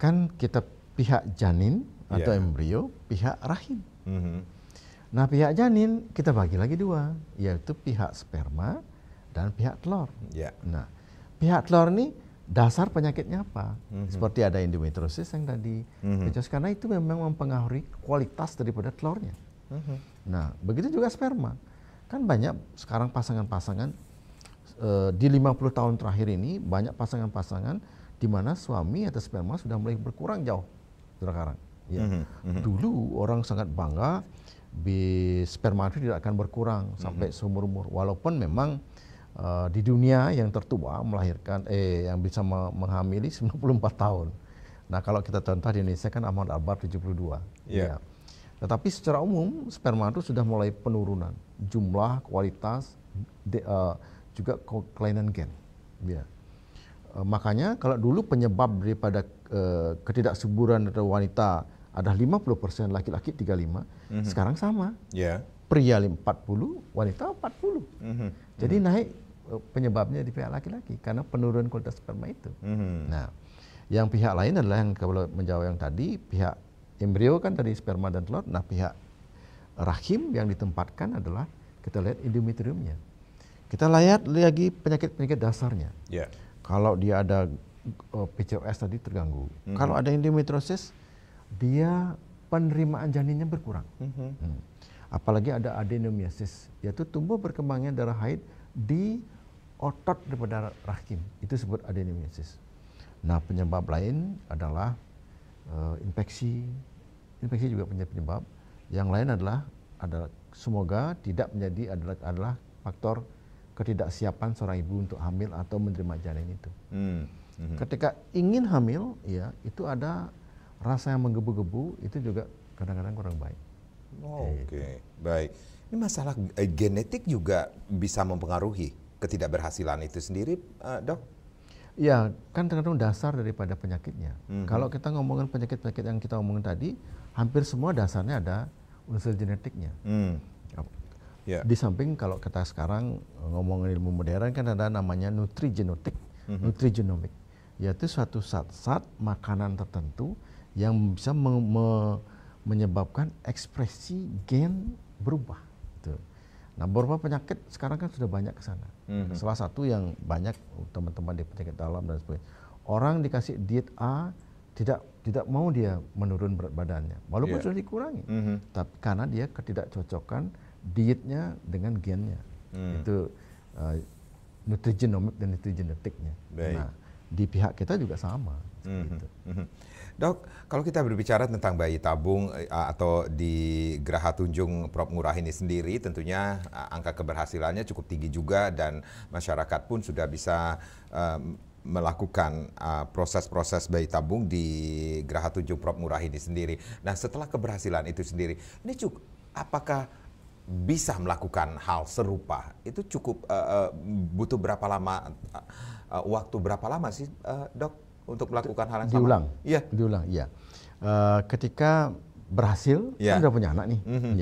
kan kita pihak janin atau yeah. embrio, pihak rahim. Mm -hmm. Nah, pihak janin kita bagi lagi dua, yaitu pihak sperma dan pihak telur. Yeah. Nah, pihak telur ini dasar penyakitnya apa? Mm -hmm. Seperti ada endometriosis yang tadi mm -hmm. karena itu memang mempengaruhi kualitas daripada telurnya. Mm -hmm. Nah, begitu juga sperma. Kan banyak sekarang pasangan-pasangan uh, di 50 tahun terakhir ini banyak pasangan-pasangan di mana suami atau sperma sudah mulai berkurang jauh sekarang. Ya. Mm -hmm. Dulu orang sangat bangga sperma itu tidak akan berkurang mm -hmm. sampai seumur umur. Walaupun memang uh, di dunia yang tertua melahirkan eh yang bisa menghamili 94 tahun. Nah, kalau kita contoh di Indonesia kan Ahmad Albar 72. Yeah. Iya. Ya. Tetapi secara umum sperma itu sudah mulai penurunan jumlah, kualitas de, uh, juga kelainan gen. Ya. Uh, makanya kalau dulu penyebab daripada Eh, ketidaksuburan wanita ada 50%, laki-laki 35%, mm -hmm. sekarang sama. Yeah. Pria 40, wanita 40. Mm -hmm. Jadi mm -hmm. naik eh, penyebabnya di pihak laki-laki karena penurunan kualitas sperma itu. Mm -hmm. Nah, yang pihak lain adalah yang kalau menjawab yang tadi, pihak embrio kan dari sperma dan telur. Nah, pihak rahim yang ditempatkan adalah kita lihat endometriumnya. Kita lihat lagi penyakit-penyakit dasarnya. Yeah. Kalau dia ada uh, eh, PCOS tadi terganggu. Mm-hmm. Kalau ada endometriosis, dia penerimaan janinnya berkurang. Mm-hmm. Hmm. Apalagi ada adenomiosis, yaitu tumbuh berkembangnya darah haid di otot daripada rahim. Itu disebut adenomiosis. Nah, penyebab lain adalah uh, infeksi. Infeksi juga punya penyebab. Yang lain adalah adalah semoga tidak menjadi adalah adalah faktor ketidaksiapan seorang ibu untuk hamil atau menerima janin itu.
Hmm. -hmm.
Ketika ingin hamil, ya itu ada rasa yang menggebu-gebu, itu juga kadang-kadang kurang baik. Oh,
Oke, okay. Gitu. baik. Ini masalah eh, genetik juga bisa mempengaruhi ketidakberhasilan itu sendiri, uh, dok?
Ya, kan tergantung dasar daripada penyakitnya. Mm -hmm. Kalau kita ngomongin penyakit-penyakit yang kita omongin tadi, hampir semua dasarnya ada unsur genetiknya. Mm. Yeah. Di samping kalau kita sekarang ngomongin ilmu modern kan ada namanya nutrigenetik, mm -hmm. nutrigenomik yaitu suatu saat zat makanan tertentu yang bisa me me menyebabkan ekspresi gen berubah. Gitu. Nah beberapa penyakit sekarang kan sudah banyak ke sana. Mm-hmm. Salah satu yang banyak oh, teman-teman di penyakit dalam dan sebagainya. Orang dikasih diet A tidak tidak mau dia menurun berat badannya, walaupun yeah. sudah dikurangi, mm-hmm. tapi karena dia ketidakcocokan dietnya dengan gennya, mm. itu uh, eh, nutrigenomik dan nutrigenetiknya. Baik. Nah, di pihak kita juga sama. Mhm, mhm.
Dok, kalau kita berbicara tentang bayi tabung eh, atau di Geraha Tunjung Prop Ngurah ini sendiri, tentunya angka keberhasilannya cukup tinggi juga dan masyarakat pun sudah bisa um, melakukan proses-proses uh, bayi tabung di Geraha Tunjung Prop Murah ini sendiri. Nah, setelah keberhasilan itu sendiri, ini cukup apakah bisa melakukan hal serupa? Itu cukup uh, butuh berapa lama uh, uh, waktu berapa lama sih uh, dok untuk melakukan hal yang diulang. sama?
Diulang. Iya. Diulang. Iya. Uh, ketika berhasil, yeah. kan sudah iya. punya anak nih. Mm -hmm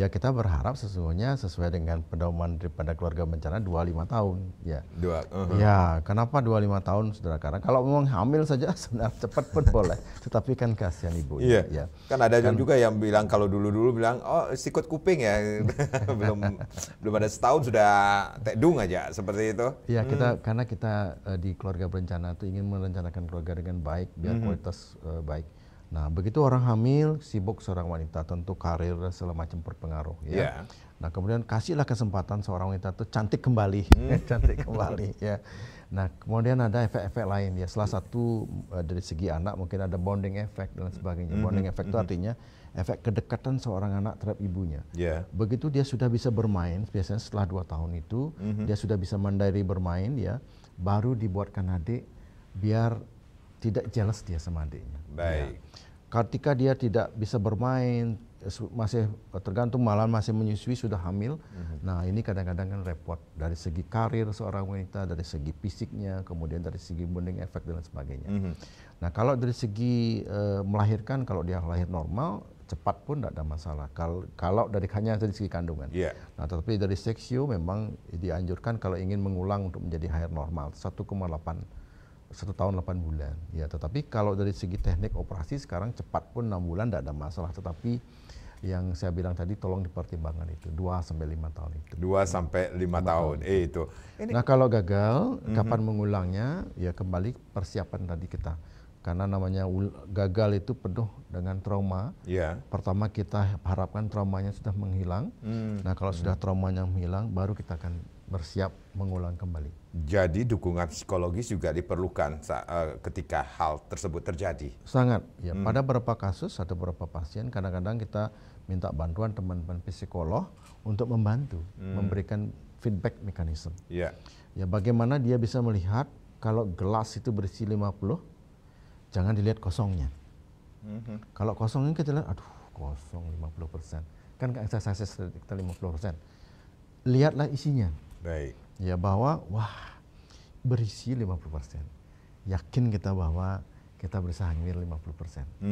ya kita berharap sesungguhnya sesuai dengan pedoman daripada keluarga bencana 25 tahun ya. Dua. Uh -huh. Ya, kenapa 25 tahun Saudara? Karena kalau memang hamil saja sebenarnya cepat pun boleh, tetapi kan kasihan ibu ya, Iya. ya. Kan ada kan, juga
yang bilang kalau dulu-dulu bilang oh sikut kuping ya. belum belum ada setahun sudah tedung aja seperti itu.
Iya, hmm. karena kita uh, di keluarga berencana itu ingin merencanakan keluarga dengan baik biar hmm. kualitas uh, baik Nah, begitu orang hamil, sibuk seorang wanita, tentu karir dan segala macam berpengaruh. Ya. Yeah. Nah, kemudian kasihlah kesempatan seorang wanita itu cantik kembali, hmm. cantik kembali. ya. Nah, kemudian ada efek-efek lain. Ya, salah satu uh, dari segi anak mungkin ada bonding effect dan sebagainya. Mm -hmm. Bonding hmm, effect mm -hmm. artinya efek kedekatan seorang anak terhadap ibunya. Yeah. Begitu dia sudah bisa bermain, biasanya setelah dua tahun itu, mm -hmm. dia sudah bisa mandiri bermain, ya, baru dibuatkan adik biar tidak jelas dia sama adiknya. Ya. Baik. Ya. Ketika dia tidak bisa bermain eh, masih tergantung malam masih menyusui sudah hamil. Mm-hmm. Nah, ini kadang-kadang kan repot dari segi karir seorang wanita, dari segi fisiknya, kemudian dari segi bonding efek dan sebagainya. Mm-hmm. Nah, kalau dari segi uh, melahirkan kalau dia lahir normal cepat pun tidak ada masalah. Kal kalau dari hanya dari segi kandungan. Yeah. Nah, tetapi dari seksio memang dianjurkan kalau ingin mengulang untuk menjadi hair normal 1,8 satu tahun 8 bulan ya tetapi kalau dari segi teknik operasi sekarang cepat pun enam bulan tidak ada masalah tetapi yang saya bilang tadi tolong dipertimbangkan itu 2 sampai 5 tahun itu.
2 sampai 5 tahun. tahun. Eh itu.
Ini... Nah, kalau gagal mm -hmm. kapan mengulangnya ya kembali persiapan tadi kita. Karena namanya gagal itu penuh dengan trauma. Yeah. Pertama kita harapkan traumanya sudah menghilang. Mm. Nah, kalau mm. sudah hmm. traumanya menghilang baru kita akan bersiap mengulang kembali.
Jadi dukungan psikologis juga diperlukan eh, ketika hal tersebut terjadi.
Sangat. Ya, hmm. pada beberapa kasus atau beberapa pasien kadang-kadang kita minta bantuan teman-teman psikolog untuk membantu hmm. memberikan feedback mekanisme. Ya. Ya bagaimana dia bisa melihat kalau gelas itu berisi 50 jangan dilihat kosongnya. -hmm. Kalau kosongnya kita lihat aduh kosong 50 persen kan exercise kita 50 persen lihatlah isinya Baik. Ya bahwa wah berisi 50%. Yakin kita bahwa kita hangir 50%. Mm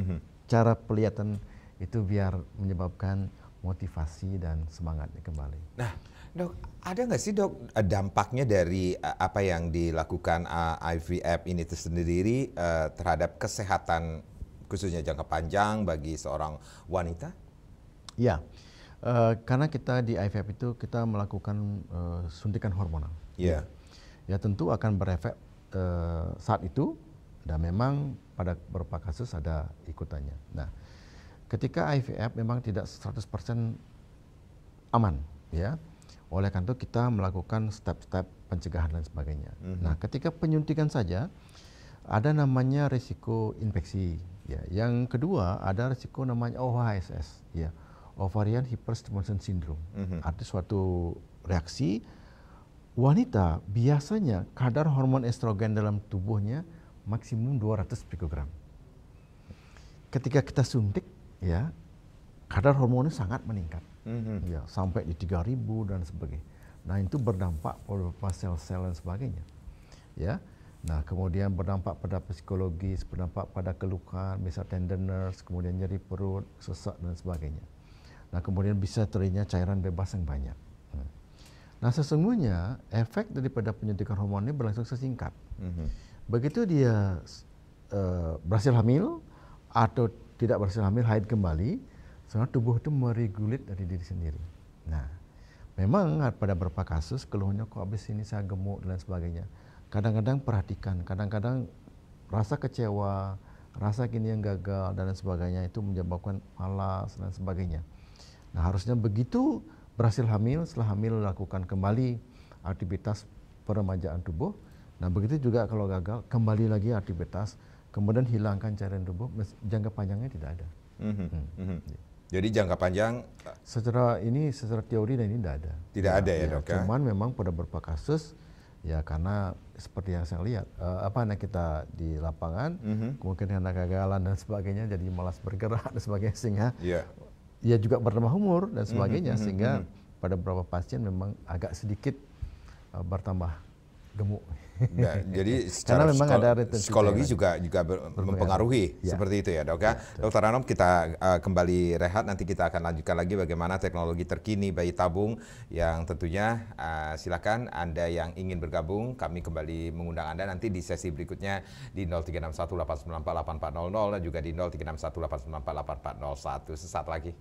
-hmm. Cara pelihatan itu biar menyebabkan motivasi dan semangatnya kembali. Nah,
dok, ada nggak sih dok dampaknya dari eh, apa yang dilakukan eh, IVF ini tersendiri uh, terhadap kesehatan khususnya jangka panjang bagi seorang wanita?
Ya, Eh, karena kita di IVF itu kita melakukan uh, suntikan hormonal. Iya. Yeah. Ya tentu akan berefek uh, saat itu dan memang pada beberapa kasus ada ikutannya. Nah, ketika IVF memang tidak 100% aman, ya. Oleh karena itu kita melakukan step-step pencegahan dan sebagainya. Mm -hmm. Nah, ketika penyuntikan saja ada namanya risiko infeksi, ya. Yang kedua ada risiko namanya OHSS, ya ovarian hyperstimulation syndrome. Mm -hmm. Arti suatu reaksi wanita biasanya kadar hormon estrogen dalam tubuhnya maksimum 200 pikogram. Ketika kita suntik ya, kadar hormonnya sangat meningkat. Mm -hmm. Ya, sampai di 3000 dan sebagainya. Nah, itu berdampak pada sel-sel dan sebagainya. Ya. Nah, kemudian berdampak pada psikologis, berdampak pada keluhan, misal tenderness, kemudian nyeri perut, sesak dan sebagainya. Nah kemudian bisa terinya cairan bebas yang banyak. Hmm. Nah sesungguhnya efek daripada penyuntikan hormon ini berlangsung sesingkat. Mm-hmm. Begitu dia uh, berhasil hamil atau tidak berhasil hamil haid kembali, sebenarnya tubuh itu meregulit dari diri sendiri. Nah memang pada beberapa kasus keluhannya kok abis ini saya gemuk dan sebagainya. Kadang-kadang perhatikan, kadang-kadang rasa kecewa, rasa kini yang gagal dan sebagainya itu menyebabkan malas dan sebagainya. Nah, harusnya begitu berhasil hamil, setelah hamil lakukan kembali aktivitas peremajaan tubuh. Nah, begitu juga kalau gagal, kembali lagi aktivitas, kemudian hilangkan cairan tubuh, jangka panjangnya tidak ada.
Mm -hmm. Mhm. Iya. Jadi jangka panjang
eh, secara ini secara teori dan ini tidak ada. Tidak ya, ada ya, iya. ya dok. Cuman memang pada beberapa kasus ya karena seperti yang saya lihat uh, apa anak kita di lapangan mm -hmm. kemungkinan ada kegagalan dan sebagainya jadi malas bergerak dan sebagainya sehingga yeah ya juga bertambah umur dan mhm, sebagainya mm -hmm. sehingga mhm. pada beberapa pasien memang agak sedikit uh, bertambah gemuk. Nah, iya, jadi iya. secara memang ada psikologi juga juga mempengaruhi ya.
seperti itu ya dok ya. Iya, Dokter Anom kita uh, kembali rehat nanti kita akan lanjutkan lagi bagaimana teknologi terkini bayi tabung yang tentunya uh, silakan anda yang ingin bergabung kami kembali mengundang anda nanti di sesi berikutnya di 0361894840 dan juga di 0361894840 sesaat lagi.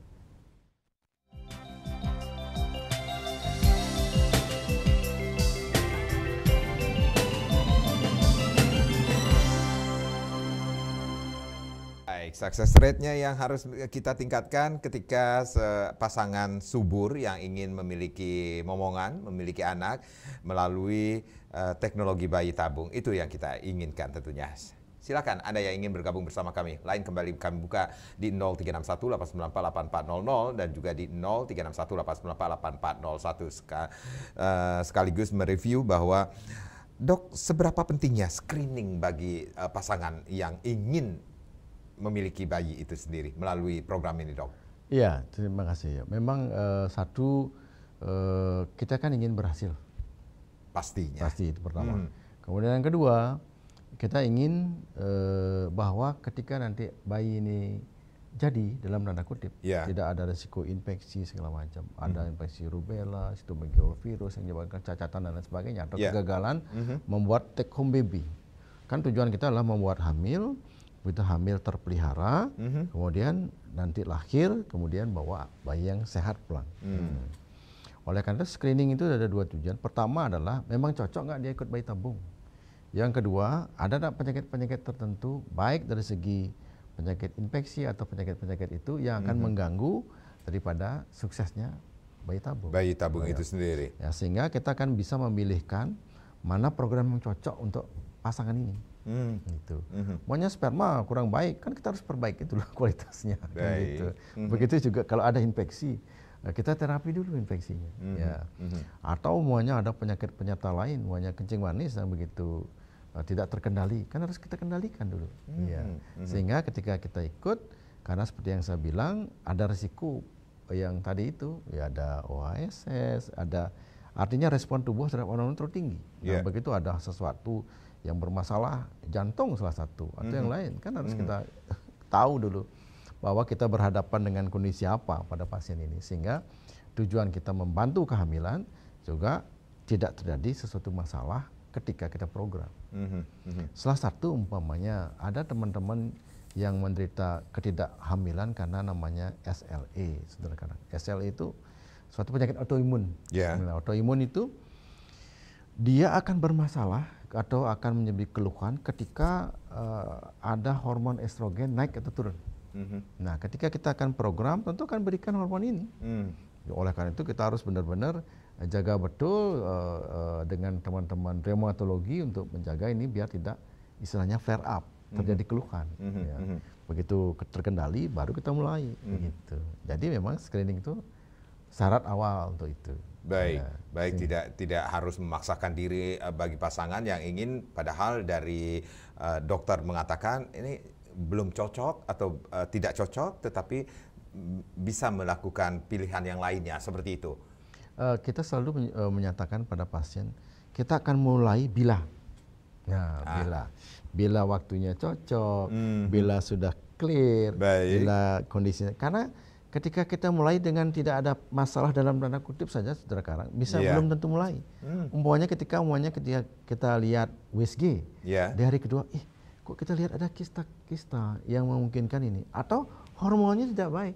Baik, success rate-nya yang harus kita tingkatkan ketika pasangan subur yang ingin memiliki momongan, memiliki anak melalui uh, teknologi bayi tabung. Itu yang kita inginkan tentunya. Silakan Anda yang ingin bergabung bersama kami. Lain kembali kami buka di 0361 dan juga di 0361 eh, sekaligus mereview bahwa Dok, seberapa pentingnya screening bagi uh, pasangan yang ingin memiliki bayi itu sendiri melalui program ini dok?
Iya, terima kasih. Memang uh, satu uh, kita kan ingin berhasil. Pastinya. Pasti itu pertama. Hmm. Kemudian yang kedua kita ingin uh, bahwa ketika nanti bayi ini jadi dalam tanda kutip yeah. tidak ada resiko infeksi segala macam mm ada hmm. infeksi rubella virus yang menyebabkan cacatan dan lain sebagainya atau yeah. kegagalan mm -hmm. membuat take home baby kan tujuan kita adalah membuat hamil itu hamil terpelihara, mm -hmm. kemudian nanti lahir, kemudian bawa bayi yang sehat pulang. Mm. Hmm. Oleh karena itu screening itu ada dua tujuan. Pertama adalah memang cocok nggak dia ikut bayi tabung. Yang kedua, ada tak penyakit-penyakit tertentu baik dari segi penyakit infeksi atau penyakit-penyakit itu yang akan mm -hmm. mengganggu daripada suksesnya bayi tabung. Bayi tabung bayi. itu sendiri. Ya, sehingga kita akan bisa memilihkan mana program yang cocok untuk pasangan ini. Hmm. Gitu. Hmm. Maunya sperma kurang baik, kan kita harus perbaiki dulu kualitasnya. Kan baik. Kan gitu. Hmm. Begitu juga kalau ada infeksi, eh, kita terapi dulu infeksinya. Hmm. Ya. Hmm. Atau maunya ada penyakit penyerta lain, maunya kencing manis yang begitu eh, tidak terkendali, kan harus kita kendalikan dulu. Hmm. Ya. Hmm. Sehingga ketika kita ikut, karena seperti yang saya bilang, ada resiko yang tadi itu, ya ada OHSS, ada artinya respon tubuh terhadap orang-orang tertinggi. Nah, ya. begitu ada sesuatu yang bermasalah jantung salah satu atau mm -hmm. yang mhm. lain kan harus mm -hmm. kita tahu dulu bahwa kita berhadapan dengan kondisi apa pada pasien ini sehingga tujuan kita membantu kehamilan juga tidak terjadi sesuatu masalah ketika kita program. Mm -hmm. Salah satu umpamanya ada teman-teman yang menderita ketidakhamilan karena namanya SLE, saudara SLE itu suatu penyakit autoimun. Yeah. Autoimun itu dia akan bermasalah atau akan menjadi keluhan ketika uh, ada hormon estrogen naik atau turun. Mm-hmm. Nah, ketika kita akan program, tentu akan berikan hormon ini. Mm. Oleh karena itu kita harus benar-benar jaga betul uh, uh, dengan teman-teman reumatologi untuk menjaga ini biar tidak istilahnya flare up mm-hmm. terjadi keluhan. Mm-hmm. Ya. Mm-hmm. Begitu terkendali, baru kita mulai. Mm-hmm. Gitu. Jadi memang screening itu syarat awal untuk itu.
Baik, ya. baik hmm. tidak tidak harus memaksakan diri eh, bagi pasangan yang ingin padahal dari uh, dokter mengatakan ini belum cocok atau uh, tidak cocok tetapi bisa melakukan pilihan yang lainnya seperti itu.
Uh, kita selalu men uh, menyatakan pada pasien kita akan mulai bila Nah, ah. bila bila waktunya cocok, hmm. bila sudah clear, Baik. bila kondisinya karena ketika kita mulai dengan tidak ada masalah dalam tanda kutip saja saudara karang bisa yeah. belum tentu mulai hmm. umpamanya ketika umpamanya ketika kita lihat USG yeah. di hari kedua ih eh, kok kita lihat ada kista-kista yang memungkinkan ini atau hormonnya tidak baik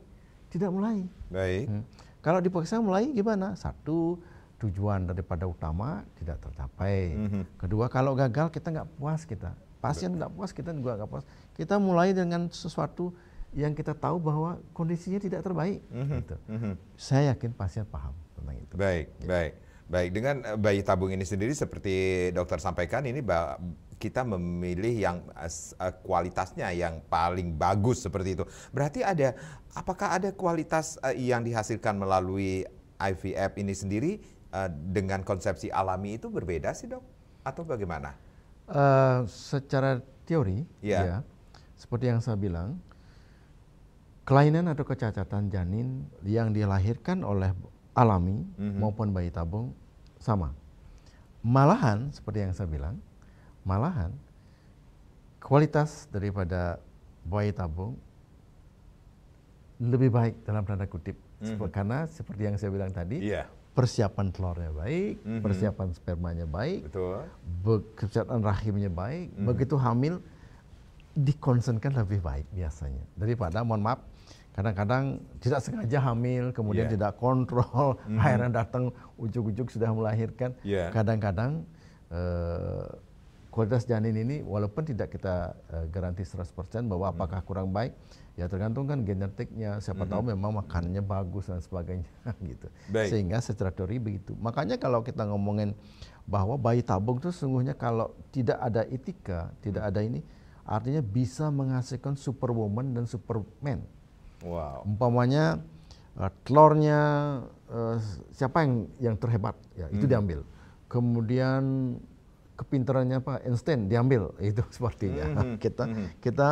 tidak mulai baik hmm. kalau dipaksa mulai gimana satu tujuan daripada utama tidak tercapai mm -hmm. kedua kalau gagal kita nggak puas kita pasien nggak puas kita juga nggak puas kita mulai dengan sesuatu yang kita tahu bahwa kondisinya tidak terbaik. Mm -hmm. gitu. mm -hmm. Saya yakin pasien paham tentang itu.
Baik, gitu. baik, baik. Dengan eh, bayi tabung ini sendiri seperti dokter sampaikan ini kita memilih yang eh, kualitasnya yang paling bagus seperti itu. Berarti ada apakah ada kualitas eh, yang dihasilkan melalui IVF ini sendiri dengan konsepsi alami itu berbeda sih dok atau bagaimana?
Uh, secara teori, yeah. ya, iya. seperti yang saya bilang, kelainan atau kecacatan janin yang dilahirkan oleh alami mm-hmm. maupun bayi tabung sama. Malahan seperti yang saya bilang, malahan kualitas daripada bayi tabung lebih baik dalam tanda kutip mm-hmm. karena seperti yang saya bilang tadi yeah. persiapan telurnya baik, mm-hmm. persiapan spermanya baik, kecacatan rahimnya baik, mm-hmm. begitu hamil dikonsenkan lebih baik biasanya daripada mohon maaf kadang-kadang tidak sengaja hamil, kemudian yeah. tidak kontrol, mm-hmm. akhirnya datang ujuk-ujuk sudah melahirkan. kadang iya. Kadang-kadang uh, kualitas janin ini walaupun tidak kita uh, garanti 100% bahwa mhm. apakah mm-hmm. kurang baik, ya tergantung kan genetiknya, siapa mm-hmm. tahu memang makannya bagus dan sebagainya gitu. Baik. Sehingga secara teori begitu. Makanya kalau kita ngomongin bahwa bayi tabung itu sesungguhnya kalau tidak ada etika, tidak mhm. ada ini, artinya bisa menghasilkan superwoman dan superman. Wow. Umpamanya uh, telurnya uh, siapa yang yang terhebat ya hmm. itu diambil. Kemudian kepintarannya Pak Einstein diambil itu sepertinya. Hmm. hmm. kita hmm, hmm. kita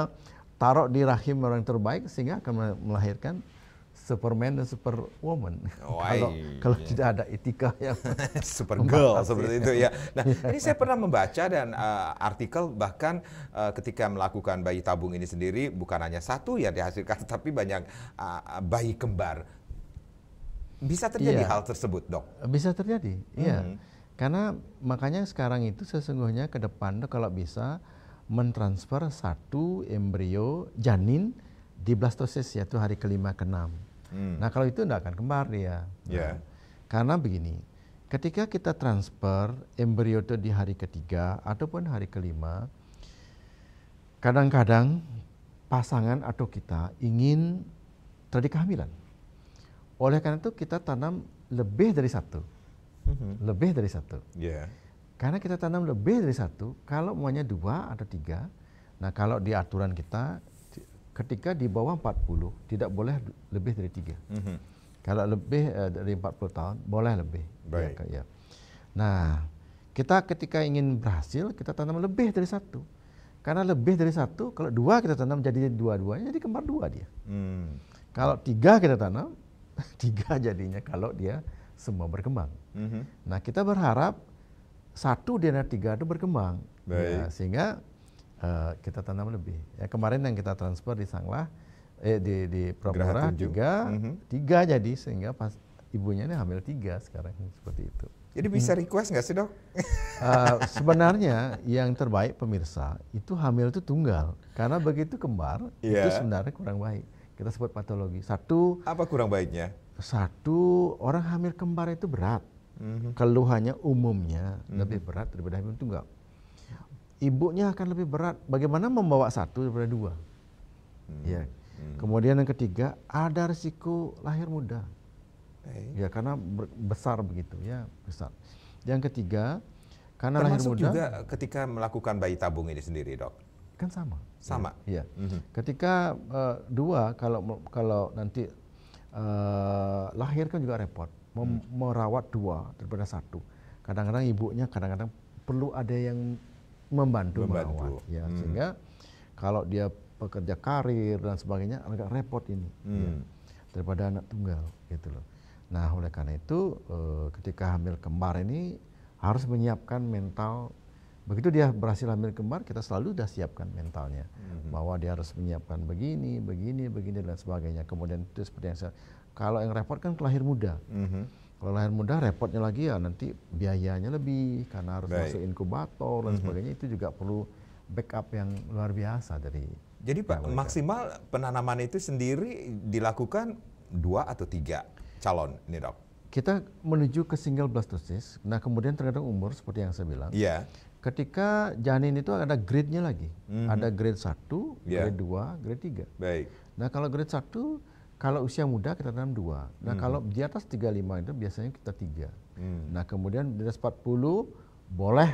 taruh di rahim orang terbaik sehingga akan melahirkan Superman dan Superwoman. Oh, kalau yeah. tidak ada etika yang Supergirl seperti itu ya. Nah, ini saya
pernah membaca dan uh, artikel bahkan uh, ketika melakukan bayi tabung ini sendiri bukan hanya satu yang dihasilkan tapi banyak uh, bayi kembar.
Bisa terjadi yeah. hal tersebut, Dok? Bisa terjadi. Iya. Mm -hmm. Karena makanya sekarang itu sesungguhnya ke depan kalau bisa mentransfer satu embrio janin di blastosis yaitu hari kelima keenam. Hmm. Nah kalau itu tidak akan kembar dia. Yeah. Ya. karena begini, ketika kita transfer embrio itu di hari ketiga ataupun hari kelima, kadang-kadang pasangan atau kita ingin terjadi kehamilan. Oleh karena itu kita tanam lebih dari satu, hmm lebih dari satu. Yeah. Karena kita tanam lebih dari satu, kalau maunya dua atau tiga, nah kalau di aturan kita ketika di bawah 40 tidak boleh lebih dari tiga. Mm -hmm. Kalau lebih uh, dari 40 tahun boleh lebih. Baik. ya. Nah, kita ketika ingin berhasil kita tanam lebih dari satu. Karena lebih dari satu, kalau dua kita tanam jadi dua-duanya jadi kembar dua dia. Hmm. Kalau tiga kita tanam, tiga jadinya kalau dia semua berkembang. Mm -hmm. Nah kita berharap satu dari tiga itu berkembang, nah, Baik. Ya, sehingga uh, kita tanam lebih. Ya, kemarin yang kita transfer di Sanglah, eh di di Propora tiga, mm-hmm. jadi sehingga pas ibunya ini hamil tiga sekarang seperti itu. Jadi bisa mhm.
request nggak sih dok?
uh, sebenarnya yang terbaik pemirsa itu hamil itu tunggal karena begitu kembar yeah. itu iya. sebenarnya kurang baik. Kita sebut patologi. Satu.
Apa kurang baiknya?
Satu orang hamil kembar itu berat. Mm-hmm. Keluhannya umumnya mm-hmm. lebih berat daripada hamil tunggal ibunya akan lebih berat. Bagaimana membawa satu daripada dua? Hmm. Ya. Hmm. Kemudian yang ketiga, ada risiko lahir muda. Eh. Ya, karena besar begitu ya, besar. Yang ketiga, karena Termasuk lahir muda juga
ketika melakukan bayi tabung ini sendiri, Dok.
Kan sama. Sama. Ya. Ya. Mm -hmm. Ketika uh, dua kalau kalau nanti uh, lahir kan juga repot. Mem hmm. merawat dua daripada satu. Kadang-kadang ibunya kadang-kadang perlu ada yang membantu, membantu. merawat ya hmm. sehingga kalau dia pekerja karir dan sebagainya agak repot ini hmm. ya, daripada anak tunggal gitu loh nah oleh karena itu eh, ketika hamil kembar ini harus menyiapkan mental begitu dia berhasil hamil kembar kita selalu sudah siapkan mentalnya hmm. bahwa dia harus menyiapkan begini begini begini dan sebagainya kemudian itu seperti yang saya kalau yang repot kan kelahir muda hmm kalau lahir muda repotnya lagi ya nanti biayanya lebih karena harus Baik. masuk inkubator dan mm -hmm. sebagainya itu juga perlu backup yang luar biasa dari
Jadi Pak maksimal penanaman itu sendiri dilakukan dua atau tiga calon ini dok.
Kita menuju ke single blastosis. Nah kemudian tergantung umur seperti yang saya bilang. Iya. Yeah. Ketika janin itu ada grade-nya lagi. Mm -hmm. Ada grade 1, yeah. grade 2, grade 3. Baik. Nah kalau grade 1 kalau usia muda kita tanam dua. Nah hmm. kalau di atas 35 itu biasanya kita tiga. Hmm. Nah kemudian di atas 40 boleh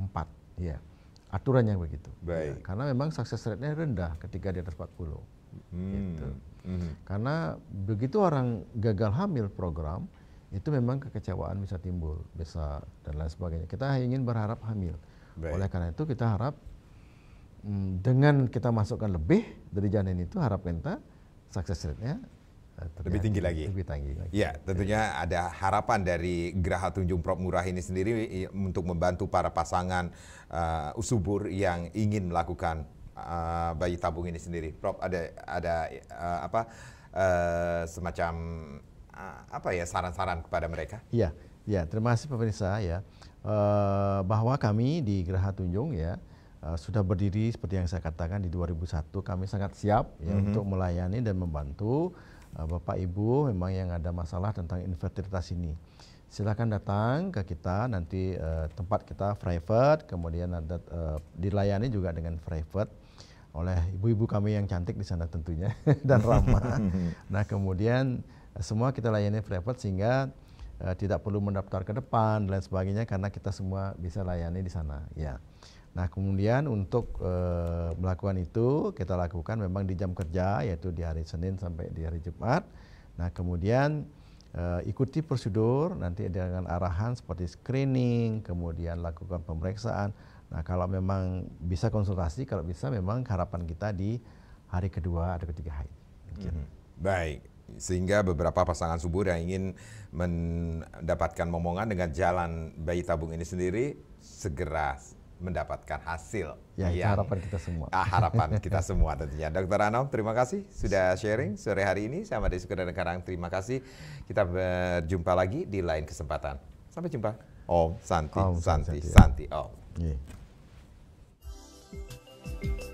empat. Ya. Aturannya begitu. Iya, Baik. Ya, karena memang sukses rate-nya rendah ketika di atas 40. Hmm. Gitu. Hmm. Karena begitu orang gagal hamil program, itu memang kekecewaan bisa timbul, bisa dan lain sebagainya. Kita ingin berharap hamil. Baik. Oleh karena itu kita harap hmm, dengan kita masukkan lebih dari janin itu harap kita success rate-nya eh, lebih tinggi lagi. Lebih tinggi lagi. Ya,
tentunya ada harapan dari Geraha Tunjung Prop Murah ini sendiri untuk membantu para pasangan uh, eh, usubur yang ingin melakukan uh, bayi tabung ini sendiri. Prop ada ada uh, apa uh, semacam uh, apa ya saran-saran kepada mereka?
Iya, ya terima kasih pemirsa ya uh, bahwa kami di Geraha Tunjung ya Eh, sudah berdiri seperti yang saya katakan di 2001 kami sangat siap mm -hmm. untuk melayani dan membantu uh, Bapak Ibu memang yang ada masalah tentang infertilitas ini. Silakan datang ke kita nanti uh, tempat kita private kemudian ada uh, dilayani juga dengan private oleh ibu-ibu kami yang cantik di sana tentunya dan ramah. nah, kemudian semua kita layani private sehingga uh, tidak perlu mendaftar ke depan dan lain sebagainya karena kita semua bisa layani di sana ya. Nah, kemudian untuk e, melakukan itu kita lakukan memang di jam kerja yaitu di hari Senin sampai di hari Jumat. Nah, kemudian e, ikuti prosedur nanti dengan arahan seperti screening, kemudian lakukan pemeriksaan. Nah, kalau memang bisa konsultasi, kalau bisa memang harapan kita di hari kedua atau ketiga haid. Mm
-hmm. Baik, sehingga beberapa pasangan subur yang ingin mendapatkan momongan dengan jalan bayi tabung ini sendiri segera mendapatkan hasil. Ya, yang, itu harapan
kita semua. Ah, harapan kita
semua tentunya. Dokter Anom, terima kasih sudah sharing sore hari ini. Sama Desi dan Karang, terima kasih. Kita berjumpa lagi di lain kesempatan. Sampai jumpa. Om Santi, Om Santi, Santi, Santi, Santi Om. Yeah.